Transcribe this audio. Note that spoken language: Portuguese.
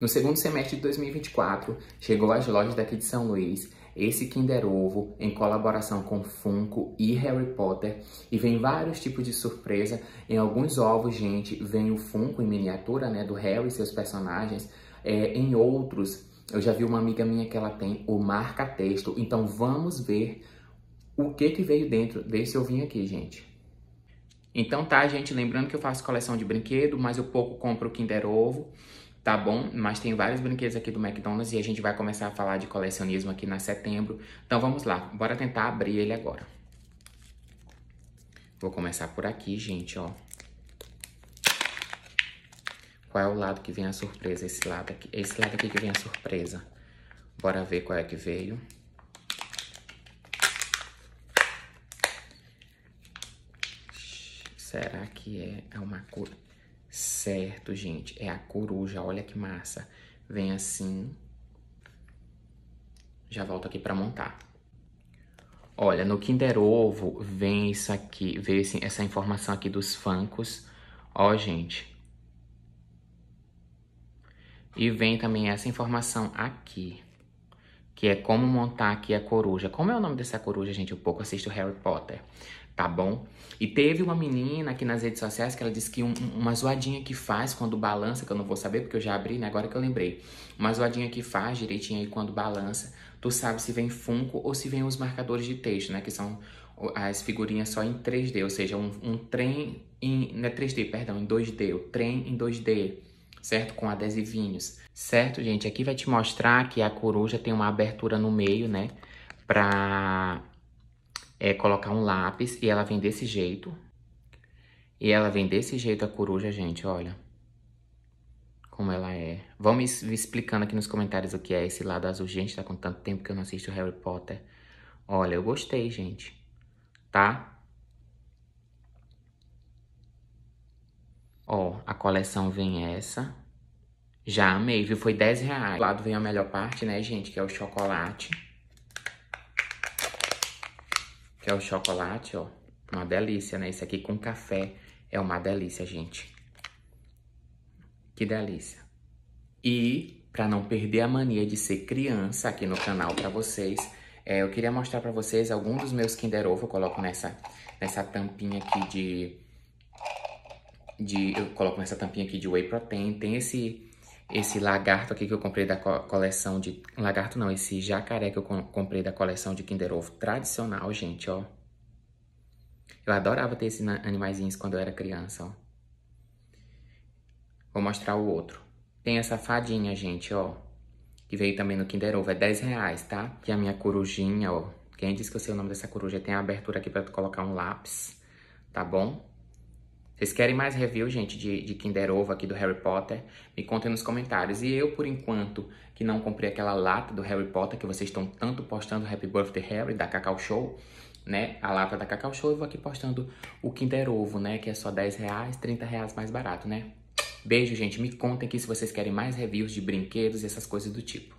No segundo semestre de 2024, chegou às lojas daqui de São Luís esse Kinder Ovo em colaboração com Funko e Harry Potter e vem vários tipos de surpresa. Em alguns ovos, gente, vem o Funko em miniatura, né, do Harry e seus personagens. É, em outros, eu já vi uma amiga minha que ela tem o marca-texto. Então vamos ver o que que veio dentro desse ovinho aqui, gente. Então tá, gente, lembrando que eu faço coleção de brinquedo, mas eu pouco compro o Kinder Ovo tá bom? Mas tem vários brinquedos aqui do McDonald's e a gente vai começar a falar de colecionismo aqui na setembro. Então vamos lá, bora tentar abrir ele agora. Vou começar por aqui, gente, ó. Qual é o lado que vem a surpresa? Esse lado aqui, esse lado aqui que vem a surpresa. Bora ver qual é que veio. Será que é uma cor Certo, gente, é a coruja, olha que massa. Vem assim. Já volto aqui para montar. Olha, no Kinder Ovo vem isso aqui, vem essa informação aqui dos Funkos. Ó, gente. E vem também essa informação aqui, que é como montar aqui a coruja. Como é o nome dessa coruja, gente? Eu pouco assisto Harry Potter tá bom? E teve uma menina aqui nas redes sociais que ela disse que um, uma zoadinha que faz quando balança, que eu não vou saber porque eu já abri, né? Agora que eu lembrei. Uma zoadinha que faz direitinho aí quando balança, tu sabe se vem funko ou se vem os marcadores de texto, né? Que são as figurinhas só em 3D, ou seja, um, um trem em. Não é 3D, perdão, em 2D, o trem em 2D, certo? Com adesivinhos. Certo, gente? Aqui vai te mostrar que a coruja tem uma abertura no meio, né? Pra é colocar um lápis e ela vem desse jeito. E ela vem desse jeito a coruja, gente, olha. Como ela é. Vão me explicando aqui nos comentários o que é esse lado azul. Gente, tá com tanto tempo que eu não assisto Harry Potter. Olha, eu gostei, gente. Tá? Ó, a coleção vem essa. Já amei, viu? Foi 10 reais. Do lado vem a melhor parte, né, gente? Que é o chocolate que é o chocolate, ó. Uma delícia, né? Esse aqui com café é uma delícia, gente. Que delícia. E para não perder a mania de ser criança aqui no canal para vocês, é, eu queria mostrar para vocês alguns dos meus Kinder Ovo. Eu coloco nessa, nessa tampinha aqui de, de... Eu coloco nessa tampinha aqui de Whey Protein. Tem esse esse lagarto aqui que eu comprei da coleção de... Lagarto não, esse jacaré que eu comprei da coleção de Kinder Ovo tradicional, gente, ó. Eu adorava ter esses animaizinhos quando eu era criança, ó. Vou mostrar o outro. Tem essa fadinha, gente, ó. Que veio também no Kinder Ovo. É 10 reais, tá? Que a minha corujinha, ó. Quem disse que eu sei o nome dessa coruja tem a abertura aqui pra tu colocar um lápis, tá bom? Vocês querem mais review, gente, de, de Kinder Ovo aqui do Harry Potter? Me contem nos comentários. E eu, por enquanto, que não comprei aquela lata do Harry Potter que vocês estão tanto postando Happy Birthday Harry, da Cacau Show, né? A lata da Cacau Show, eu vou aqui postando o Kinder Ovo, né? Que é só 10 reais, 30 reais mais barato, né? Beijo, gente. Me contem aqui se vocês querem mais reviews de brinquedos e essas coisas do tipo.